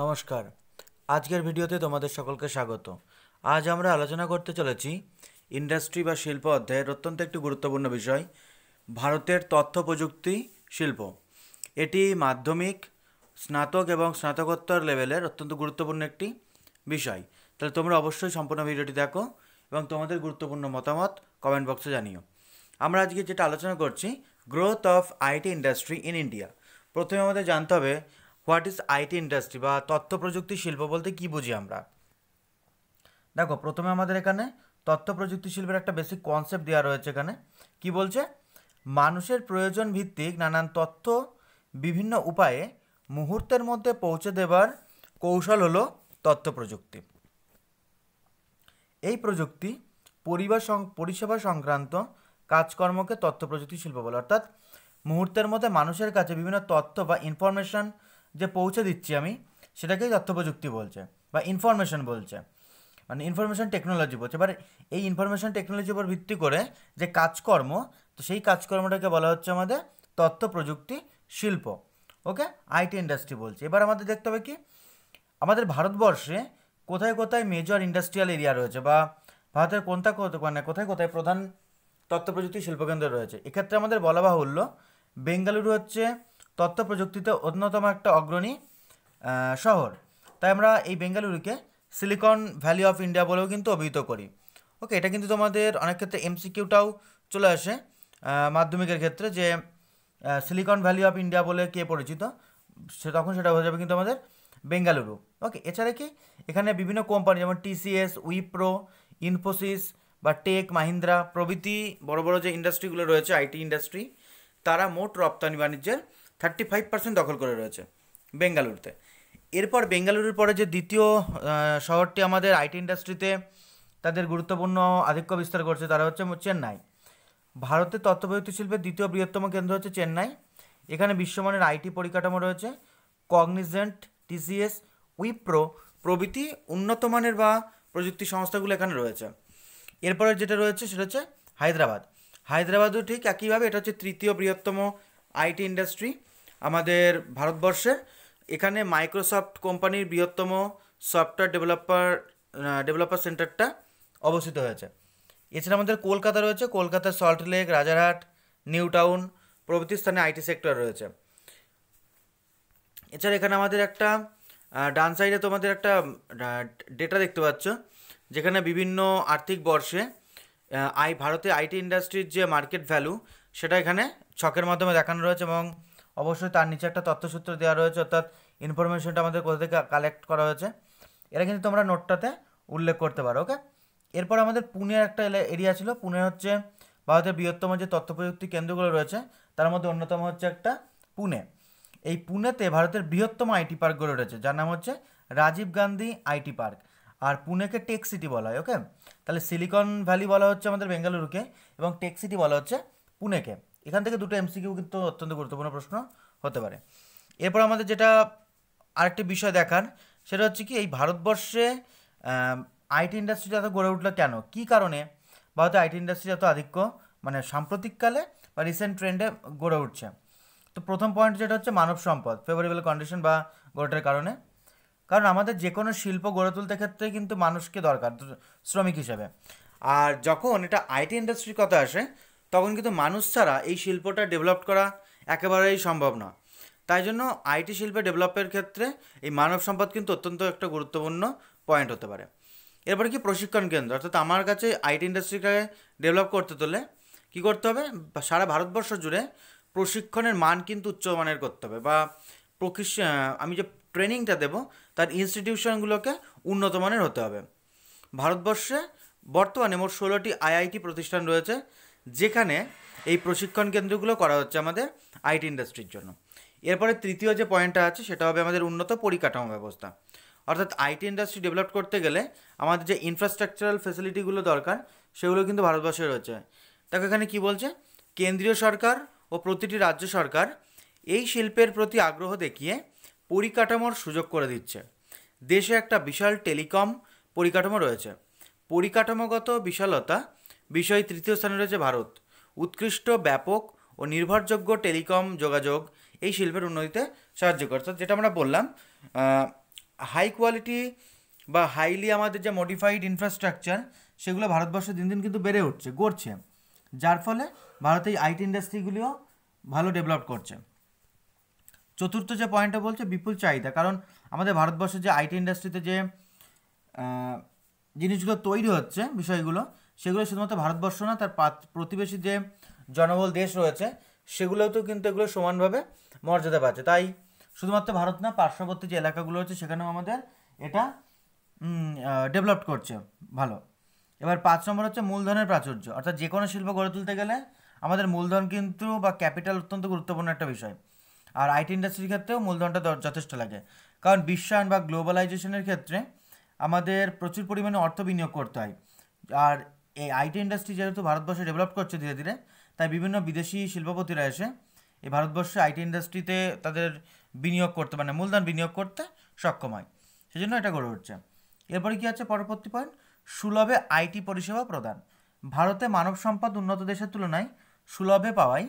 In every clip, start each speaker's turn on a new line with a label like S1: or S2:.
S1: নমস্কার আজকের ভিডিওতে তোমাদের সকলকে স্বাগত আজ আমরা আলোচনা করতে চলেছি ইন্ডাস্ট্রি বা শিল্প অধ্যায়ের অত্যন্ত একটি গুরুত্বপূর্ণ বিষয় ভারতের তথ্য প্রযুক্তি শিল্প এটি মাধ্যমিক স্নাতক এবং স্নাতকোত্তর লেভেলের অত্যন্ত গুরুত্বপূর্ণ একটি বিষয় তাহলে তোমরা অবশ্যই সম্পূর্ণ ভিডিওটি দেখো এবং তোমাদের গুরুত্বপূর্ণ মতামত কমেন্ট বক্সে জানিও আমরা আজকে যেটা আলোচনা করছি growth of IT industry in India প্রথমে আমাদের জানতে হবে হোয়াট ইজ আইটি ইন্ডাস্ট্রি বা তথ্য প্রযুক্তি শিল্প বলতে কি বুঝি আমরা দেখো প্রথমে আমাদের এখানে তথ্য প্রযুক্তি শিল্পের একটা বেসিক কনসেপ্ট দেওয়া রয়েছে এখানে কি বলছে মানুষের প্রয়োজন ভিত্তিক নানান তথ্য বিভিন্ন উপায়ে মুহূর্তের মধ্যে পৌঁছে দেবার কৌশল হল তথ্য প্রযুক্তি এই প্রযুক্তি পরিবার পরিষেবা সংক্রান্ত কাজকর্মকে তথ্য প্রযুক্তি শিল্প বলে অর্থাৎ মুহূর্তের মধ্যে মানুষের কাছে বিভিন্ন তথ্য বা ইনফরমেশন যে পৌঁছে দিচ্ছি আমি সেটাকেই তথ্য প্রযুক্তি বলছে বা ইনফরমেশন বলছে মানে ইনফরমেশন টেকনোলজি বলছে এবার এই ইনফরমেশন টেকনোলজির উপর ভিত্তি করে যে কাজকর্ম তো সেই কাজকর্মটাকে বলা হচ্ছে আমাদের তথ্য প্রযুক্তি শিল্প ওকে আইটি ইন্ডাস্ট্রি বলছে এবার আমাদের দেখতে হবে কি আমাদের ভারতবর্ষে কোথায় কোথায় মেজর ইন্ডাস্ট্রিয়াল এরিয়া রয়েছে বা ভারতের কোনটা মানে কোথায় কোথায় প্রধান তথ্য প্রযুক্তি শিল্পকেন্দ্র রয়েছে এক্ষেত্রে আমাদের বলা বাহুল্য বেঙ্গালুরু হচ্ছে তথ্য প্রযুক্তিতে অন্যতম একটা অগ্রণী শহর তাই আমরা এই বেঙ্গালুরুকে সিলিকন ভ্যালি অফ ইন্ডিয়া বলেও কিন্তু অভিহিত করি ওকে এটা কিন্তু তোমাদের অনেক ক্ষেত্রে এমসিকিউটাও চলে আসে মাধ্যমিকের ক্ষেত্রে যে সিলিকন ভ্যালি অফ ইন্ডিয়া বলে কে পরিচিত সে তখন সেটা হয়ে যাবে কিন্তু আমাদের বেঙ্গালুরু ওকে এছাড়া কি এখানে বিভিন্ন কোম্পানি যেমন টিসিএস উইপ্রো ইনফোসিস বা টেক মাহিন্দ্রা প্রভৃতি বড় বড় যে ইন্ডাস্ট্রিগুলো রয়েছে আইটি ইন্ডাস্ট্রি তারা মোট রপ্তানি বাণিজ্যের থার্টি ফাইভ পার্সেন্ট দখল করে রয়েছে বেঙ্গালুরুতে এরপর বেঙ্গালুরুর পরে যে দ্বিতীয় শহরটি আমাদের আইটি ইন্ডাস্ট্রিতে তাদের গুরুত্বপূর্ণ আধিক্য বিস্তার করছে তারা হচ্ছে চেন্নাই ভারতের তথ্যপ্রযুক্তি শিল্পের দ্বিতীয় বৃহত্তম কেন্দ্র হচ্ছে চেন্নাই এখানে বিশ্বমানের আইটি পরিকাঠামো রয়েছে কগনিজেন্ট টিসিএস উইপ্রো প্রভৃতি উন্নত মানের বা প্রযুক্তি সংস্থাগুলো এখানে রয়েছে এরপরে যেটা রয়েছে সেটা হচ্ছে হায়দ্রাবাদ হায়দ্রাবাদও ঠিক একইভাবে এটা হচ্ছে তৃতীয় বৃহত্তম আইটি ইন্ডাস্ট্রি আমাদের ভারতবর্ষে এখানে মাইক্রোসফট কোম্পানির বৃহত্তম সফটওয়্যার ডেভেলপার ডেভেলপার সেন্টারটা অবস্থিত হয়েছে এছাড়া আমাদের কলকাতা রয়েছে Kolkata lake Rajarhat new town প্রভৃতি স্থানে আইটি সেক্টর রয়েছে এছাড়া এখানে আমাদের একটা ডান সাইডে তোমাদের একটা ডেটা দেখতে পাচ্ছ যেখানে বিভিন্ন আর্থিক বর্ষে আই ভারতে আইটি ইন্ডাস্ট্রির যে মার্কেট ভ্যালু সেটা এখানে ছকের মাধ্যমে দেখানো রয়েছে এবং অবশ্যই তার নিচে একটা তথ্যসূত্র দেওয়া রয়েছে অর্থাৎ ইনফরমেশনটা আমাদের কোথা থেকে কালেক্ট করা হয়েছে এটা কিন্তু তোমরা নোটটাতে উল্লেখ করতে পারো ওকে এরপর আমাদের পুনের একটা এরিয়া ছিল পুনে হচ্ছে ভারতের বৃহত্তম যে তথ্য প্রযুক্তি কেন্দ্রগুলো রয়েছে তার মধ্যে অন্যতম হচ্ছে একটা পুনে এই পুনেতে ভারতের বৃহত্তম আইটি পার্কগুলো রয়েছে যার নাম হচ্ছে রাজীব গান্ধী আইটি পার্ক আর পুনেকে টেক সিটি বলা হয় ওকে তাহলে সিলিকন ভ্যালি বলা হচ্ছে আমাদের বেঙ্গালুরুকে এবং টেক সিটি বলা হচ্ছে পুনেকে এখান থেকে দুটো এমসিকিউ কিন্তু অত্যন্ত গুরুত্বপূর্ণ প্রশ্ন হতে পারে এরপর আমাদের যেটা আরেকটি বিষয় দেখার সেটা হচ্ছে কি এই ভারতবর্ষে আইটি ইন্ডাস্ট্রিটা এত গড়ে উঠলো কেন কি কারণে ভারতের আইটি ইন্ডাস্ট্রি এত আধিক্য মানে সাম্প্রতিককালে বা রিসেন্ট ট্রেন্ডে গড়ে উঠছে তো প্রথম পয়েন্ট যেটা হচ্ছে মানব সম্পদ ফেভারেবল কন্ডিশন বা গড়েটার কারণে কারণ আমাদের যে কোনো শিল্প গড়ে তুলতে ক্ষেত্রে কিন্তু মানুষকে দরকার শ্রমিক হিসাবে আর যখন এটা আইটি ইন্ডাস্ট্রির কথা আসে তখন কিন্তু মানুষ ছাড়া এই শিল্পটা ডেভেলপ করা একেবারেই সম্ভব না তাই জন্য আইটি শিল্পে ডেভেলপের ক্ষেত্রে এই মানব সম্পদ কিন্তু অত্যন্ত একটা গুরুত্বপূর্ণ পয়েন্ট হতে পারে এরপরে কি প্রশিক্ষণ কেন্দ্র অর্থাৎ আমার কাছে আইটি ইন্ডাস্ট্রিকে ডেভেলপ করতে তোলে কি করতে হবে সারা ভারতবর্ষ জুড়ে প্রশিক্ষণের মান কিন্তু উচ্চমানের করতে হবে বা আমি যে ট্রেনিংটা দেব তার ইনস্টিটিউশনগুলোকে উন্নতমানের হতে হবে ভারতবর্ষে বর্তমানে মোট ষোলোটি আইআইটি প্রতিষ্ঠান রয়েছে যেখানে এই প্রশিক্ষণ কেন্দ্রগুলো করা হচ্ছে আমাদের আইটি ইন্ডাস্ট্রির জন্য এরপরে তৃতীয় যে পয়েন্টটা আছে সেটা হবে আমাদের উন্নত পরিকাঠামো ব্যবস্থা অর্থাৎ আইটি ইন্ডাস্ট্রি ডেভেলপ করতে গেলে আমাদের যে ইনফ্রাস্ট্রাকচারাল ফেসিলিটিগুলো দরকার সেগুলো কিন্তু ভারতবর্ষে রয়েছে তাকে এখানে কি বলছে কেন্দ্রীয় সরকার ও প্রতিটি রাজ্য সরকার এই শিল্পের প্রতি আগ্রহ দেখিয়ে পরিকাঠামোর সুযোগ করে দিচ্ছে দেশে একটা বিশাল টেলিকম পরিকাঠামো রয়েছে পরিকাঠামোগত বিশালতা বিষয়ে তৃতীয় স্থানে রয়েছে ভারত উৎকৃষ্ট ব্যাপক ও নির্ভরযোগ্য টেলিকম যোগাযোগ এই শিল্পের উন্নতিতে সাহায্য করে অর্থাৎ যেটা আমরা বললাম হাই কোয়ালিটি বা হাইলি আমাদের যে মডিফাইড ইনফ্রাস্ট্রাকচার সেগুলো ভারতবর্ষে দিন দিন কিন্তু বেড়ে উঠছে গড়ছে যার ফলে ভারতে আইটি ইন্ডাস্ট্রিগুলিও ভালো ডেভেলপ করছে চতুর্থ যে পয়েন্টটা বলছে বিপুল চাহিদা কারণ আমাদের ভারতবর্ষে যে আইটি ইন্ডাস্ট্রিতে যে জিনিসগুলো তৈরি হচ্ছে বিষয়গুলো সেগুলো শুধুমাত্র ভারতবর্ষ না তার প্রতিবেশী যে জনবল দেশ রয়েছে সেগুলোতেও কিন্তু এগুলো সমানভাবে মর্যাদা পাচ্ছে তাই শুধুমাত্র ভারত না পার্শ্ববর্তী যে এলাকাগুলো রয়েছে সেখানেও আমাদের এটা ডেভেলপ করছে ভালো এবার পাঁচ নম্বর হচ্ছে মূলধনের প্রাচুর্য অর্থাৎ যে কোনো শিল্প গড়ে তুলতে গেলে আমাদের মূলধন কিন্তু বা ক্যাপিটাল অত্যন্ত গুরুত্বপূর্ণ একটা বিষয় আর আইটি ইন্ডাস্ট্রির ক্ষেত্রেও মূলধনটা যথেষ্ট লাগে কারণ বিশ্বায়ন বা গ্লোবালাইজেশনের ক্ষেত্রে আমাদের প্রচুর পরিমাণে অর্থ বিনিয়োগ করতে হয় আর এই আইটি ইন্ডাস্ট্রি যেহেতু ভারতবর্ষে ডেভেলপ করছে ধীরে ধীরে তাই বিভিন্ন বিদেশি শিল্পপতিরা এসে এই ভারতবর্ষে আইটি ইন্ডাস্ট্রিতে তাদের বিনিয়োগ করতে মানে মূলধন বিনিয়োগ করতে সক্ষম হয় সেজন্য এটা গড়ে উঠছে এরপরে কী আছে পরবর্তী পয়েন্ট সুলভে আইটি পরিষেবা প্রদান ভারতে মানব সম্পদ উন্নত দেশের তুলনায় সুলভে পাওয়ায়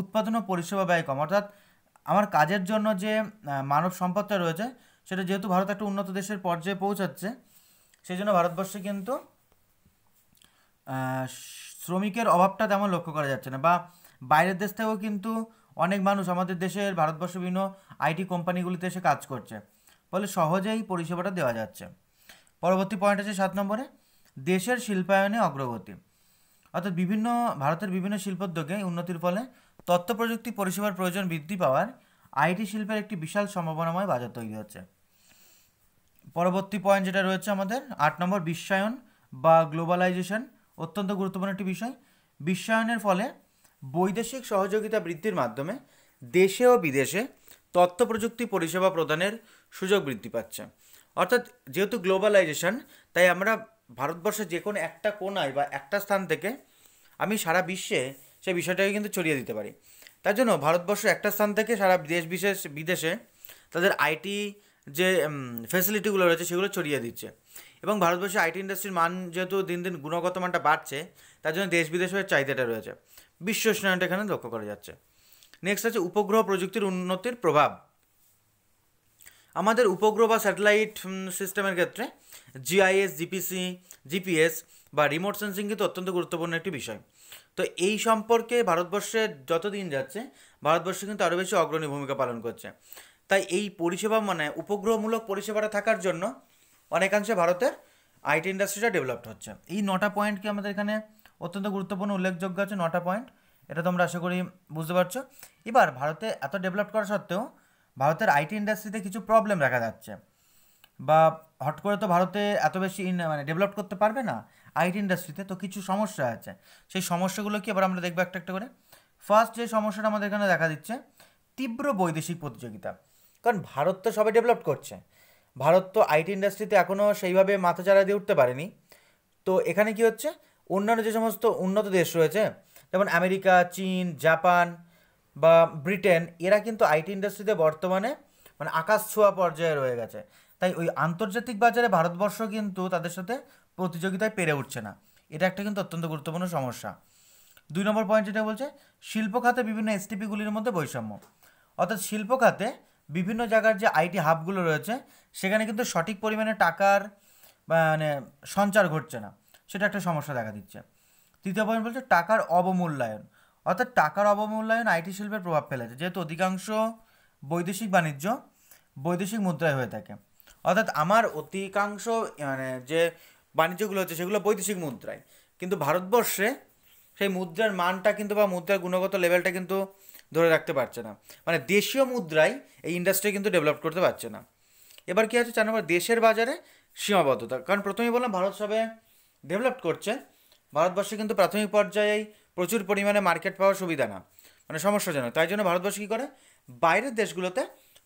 S1: উৎপাদন ও পরিষেবা ব্যয় কম অর্থাৎ আমার কাজের জন্য যে মানব সম্পদটা রয়েছে সেটা যেহেতু ভারত একটা উন্নত দেশের পর্যায়ে পৌঁছাচ্ছে সেই জন্য ভারতবর্ষে কিন্তু শ্রমিকের অভাবটা তেমন লক্ষ্য করা যাচ্ছে না বা বাইরের দেশ থেকেও কিন্তু অনেক মানুষ আমাদের দেশের ভারতবর্ষ বিভিন্ন আইটি কোম্পানিগুলিতে এসে কাজ করছে ফলে সহজেই পরিষেবাটা দেওয়া যাচ্ছে পরবর্তী পয়েন্ট আছে সাত নম্বরে দেশের শিল্পায়নে অগ্রগতি অর্থাৎ বিভিন্ন ভারতের বিভিন্ন শিল্পোদ্যোগে উন্নতির ফলে তথ্য প্রযুক্তি পরিষেবার প্রয়োজন বৃদ্ধি পাওয়ার আইটি শিল্পের একটি বিশাল সম্ভাবনাময় বাজার তৈরি হচ্ছে পরবর্তী পয়েন্ট যেটা রয়েছে আমাদের আট নম্বর বিশ্বায়ন বা গ্লোবালাইজেশন অত্যন্ত গুরুত্বপূর্ণ একটি বিষয় বিশ্বায়নের ফলে বৈদেশিক সহযোগিতা বৃদ্ধির মাধ্যমে দেশে ও বিদেশে তথ্য প্রযুক্তি পরিষেবা প্রদানের সুযোগ বৃদ্ধি পাচ্ছে অর্থাৎ যেহেতু গ্লোবালাইজেশন তাই আমরা ভারতবর্ষের যে কোনো একটা কোনায় বা একটা স্থান থেকে আমি সারা বিশ্বে সে বিষয়টাকে কিন্তু ছড়িয়ে দিতে পারি তার জন্য ভারতবর্ষ একটা স্থান থেকে সারা দেশ বিশেষ বিদেশে তাদের আইটি যে ফেসিলিটিগুলো রয়েছে সেগুলো ছড়িয়ে দিচ্ছে এবং ভারতবর্ষে আইটি ইন্ডাস্ট্রির মান যেহেতু দিন দিন গুণগত মানটা বাড়ছে তার জন্য দেশ বিদেশের চাহিদাটা রয়েছে বিশ্ব উষ্ণায়নটা এখানে লক্ষ্য করা যাচ্ছে নেক্সট আছে উপগ্রহ প্রযুক্তির উন্নতির প্রভাব আমাদের উপগ্রহ বা স্যাটেলাইট সিস্টেমের ক্ষেত্রে জিআইএস জিপিসি জিপিএস বা রিমোট সেন্সিং কিন্তু অত্যন্ত গুরুত্বপূর্ণ একটি বিষয় তো এই সম্পর্কে ভারতবর্ষে যত দিন যাচ্ছে ভারতবর্ষে কিন্তু আরও বেশি অগ্রণী ভূমিকা পালন করছে তাই এই পরিষেবা মানে উপগ্রহমূলক পরিষেবাটা থাকার জন্য অনেকাংশে ভারতের আইটি ইন্ডাস্ট্রিটা ডেভেলপড হচ্ছে এই নটা পয়েন্ট কি আমাদের এখানে অত্যন্ত গুরুত্বপূর্ণ উল্লেখযোগ্য আছে নটা পয়েন্ট এটা তোমরা আশা করি বুঝতে পারছো এবার ভারতে এত ডেভেলপ করা সত্ত্বেও ভারতের আইটি ইন্ডাস্ট্রিতে কিছু প্রবলেম দেখা যাচ্ছে বা হট করে তো ভারতে এত বেশি মানে ডেভেলপ করতে পারবে না আইটি ইন্ডাস্ট্রিতে তো কিছু সমস্যা আছে সেই সমস্যাগুলো কি এবার আমরা দেখবো একটা একটা করে ফার্স্ট যে সমস্যাটা আমাদের এখানে দেখা দিচ্ছে তীব্র বৈদেশিক প্রতিযোগিতা কারণ ভারত তো সবাই ডেভেলপ করছে ভারত তো আইটি ইন্ডাস্ট্রিতে এখনও সেইভাবে মাথা চারা দিয়ে উঠতে পারেনি তো এখানে কি হচ্ছে অন্যান্য যে সমস্ত উন্নত দেশ রয়েছে যেমন আমেরিকা চীন জাপান বা ব্রিটেন এরা কিন্তু আইটি ইন্ডাস্ট্রিতে বর্তমানে মানে আকাশ ছোঁয়া পর্যায়ে রয়ে গেছে তাই ওই আন্তর্জাতিক বাজারে ভারতবর্ষ কিন্তু তাদের সাথে প্রতিযোগিতায় পেরে উঠছে না এটা একটা কিন্তু অত্যন্ত গুরুত্বপূর্ণ সমস্যা দুই নম্বর পয়েন্ট যেটা বলছে শিল্প খাতে বিভিন্ন এসটিপিগুলির মধ্যে বৈষম্য অর্থাৎ শিল্প খাতে বিভিন্ন জায়গার যে আইটি হাবগুলো রয়েছে সেখানে কিন্তু সঠিক পরিমাণে টাকার মানে সঞ্চার ঘটছে না সেটা একটা সমস্যা দেখা দিচ্ছে তৃতীয় পয়েন্ট বলছে টাকার অবমূল্যায়ন অর্থাৎ টাকার অবমূল্যায়ন আইটি শিল্পের প্রভাব ফেলেছে যেহেতু অধিকাংশ বৈদেশিক বাণিজ্য বৈদেশিক মুদ্রায় হয়ে থাকে অর্থাৎ আমার অধিকাংশ মানে যে বাণিজ্যগুলো হচ্ছে সেগুলো বৈদেশিক মুদ্রায় কিন্তু ভারতবর্ষে সেই মুদ্রার মানটা কিন্তু বা মুদ্রার গুণগত লেভেলটা কিন্তু ধরে রাখতে পারছে না মানে দেশীয় মুদ্রায় এই ইন্ডাস্ট্রি কিন্তু ডেভেলপ করতে পারছে না এবার কী আছে চার নম্বর দেশের বাজারে সীমাবদ্ধতা কারণ প্রথমেই বললাম ভারত সবে ডেভেলপ করছে ভারতবর্ষে কিন্তু প্রাথমিক পর্যায়ে প্রচুর পরিমাণে মার্কেট পাওয়ার সুবিধা না মানে সমস্যাজনক তাই জন্য ভারতবর্ষ কী করে বাইরের দেশগুলোতে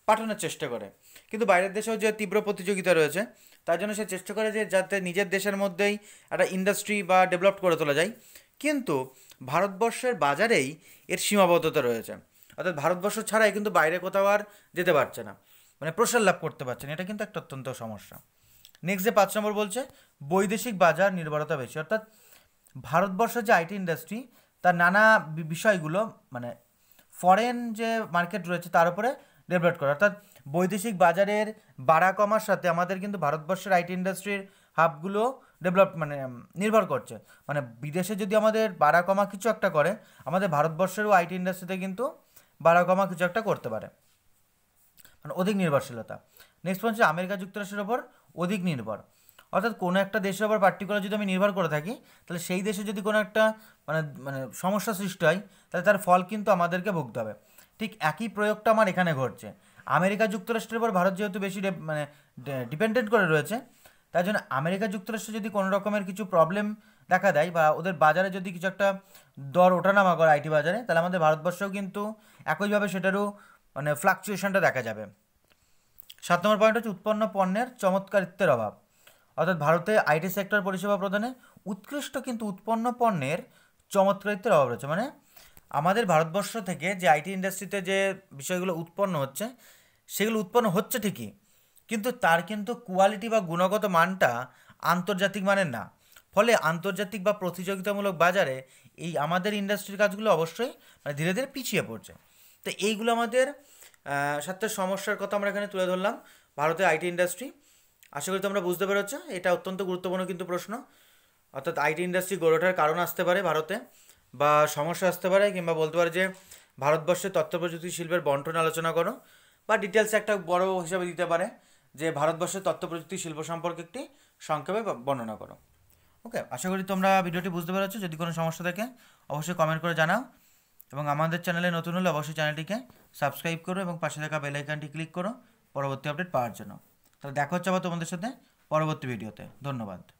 S1: পাঠানোর চেষ্টা করে কিন্তু বাইরের দেশেও যে তীব্র প্রতিযোগিতা রয়েছে তার জন্য সে চেষ্টা করে যে যাতে নিজের দেশের মধ্যেই একটা ইন্ডাস্ট্রি বা ডেভেলপ করে তোলা যায় কিন্তু ভারতবর্ষের বাজারেই এর সীমাবদ্ধতা রয়েছে অর্থাৎ ভারতবর্ষ ছাড়াই কিন্তু বাইরে কোথাও আর যেতে পারছে না মানে প্রসার লাভ করতে পারছে না এটা কিন্তু একটা অত্যন্ত সমস্যা নেক্সট যে পাঁচ নম্বর বলছে বৈদেশিক বাজার নির্ভরতা বেশি অর্থাৎ ভারতবর্ষের যে আইটি ইন্ডাস্ট্রি তার নানা বিষয়গুলো মানে ফরেন যে মার্কেট রয়েছে তার উপরে ডেভেলপ করে অর্থাৎ বৈদেশিক বাজারের বাড়া কমার সাথে আমাদের কিন্তু ভারতবর্ষের আইটি ইন্ডাস্ট্রির হাবগুলো ডেভেলপ মানে নির্ভর করছে মানে বিদেশে যদি আমাদের বাড়া কমা কিছু একটা করে আমাদের ভারতবর্ষেরও আইটি ইন্ডাস্ট্রিতে কিন্তু বাড়া কমা কিছু একটা করতে পারে মানে অধিক নির্ভরশীলতা নেক্সট হচ্ছে আমেরিকা যুক্তরাষ্ট্রের ওপর অধিক নির্ভর অর্থাৎ কোনো একটা দেশের ওপর পার্টিকুলার যদি আমি নির্ভর করে থাকি তাহলে সেই দেশে যদি কোনো একটা মানে মানে সমস্যা সৃষ্টি হয় তাহলে তার ফল কিন্তু আমাদেরকে ভুগতে হবে ঠিক একই প্রয়োগটা আমার এখানে ঘটছে আমেরিকা যুক্তরাষ্ট্রের উপর ভারত যেহেতু বেশি মানে ডিপেন্ডেন্ট করে রয়েছে তার জন্য আমেরিকা যুক্তরাষ্ট্রে যদি কোনো রকমের কিছু প্রবলেম দেখা দেয় বা ওদের বাজারে যদি কিছু একটা দর ওঠানামা করে আইটি বাজারে তাহলে আমাদের ভারতবর্ষেও কিন্তু একইভাবে সেটারও মানে ফ্লাকচুয়েশনটা দেখা যাবে সাত নম্বর পয়েন্ট হচ্ছে উৎপন্ন পণ্যের চমৎকারিত্বের অভাব অর্থাৎ ভারতে আইটি সেক্টর পরিষেবা প্রদানে উৎকৃষ্ট কিন্তু উৎপন্ন পণ্যের চমৎকারিত্বের অভাব রয়েছে মানে আমাদের ভারতবর্ষ থেকে যে আইটি ইন্ডাস্ট্রিতে যে বিষয়গুলো উৎপন্ন হচ্ছে সেগুলো উৎপন্ন হচ্ছে ঠিকই কিন্তু তার কিন্তু কোয়ালিটি বা গুণগত মানটা আন্তর্জাতিক মানের না ফলে আন্তর্জাতিক বা প্রতিযোগিতামূলক বাজারে এই আমাদের ইন্ডাস্ট্রির কাজগুলো অবশ্যই মানে ধীরে ধীরে পিছিয়ে পড়ছে তো এইগুলো আমাদের সাথে সমস্যার কথা আমরা এখানে তুলে ধরলাম ভারতের আইটি ইন্ডাস্ট্রি আশা করি তোমরা বুঝতে পেরেছ এটা অত্যন্ত গুরুত্বপূর্ণ কিন্তু প্রশ্ন অর্থাৎ আইটি ইন্ডাস্ট্রি গড়ে ওঠার কারণ আসতে পারে ভারতে বা সমস্যা আসতে পারে কিংবা বলতে পারে যে ভারতবর্ষে তথ্য প্রযুক্তি শিল্পের বন্টন আলোচনা করো বা ডিটেলস একটা বড় হিসাবে দিতে পারে যে ভারতবর্ষের তথ্য প্রযুক্তি শিল্প সম্পর্কে একটি সংক্ষেপে বর্ণনা করো ওকে আশা করি তোমরা ভিডিওটি বুঝতে পেরেছো যদি কোনো সমস্যা থাকে অবশ্যই কমেন্ট করে জানাও এবং আমাদের চ্যানেলে নতুন হলে অবশ্যই চ্যানেলটিকে সাবস্ক্রাইব করো এবং পাশে থাকা বেলাইকানটি ক্লিক করো পরবর্তী আপডেট পাওয়ার জন্য তাহলে দেখা হচ্ছে আবার তোমাদের সাথে পরবর্তী ভিডিওতে ধন্যবাদ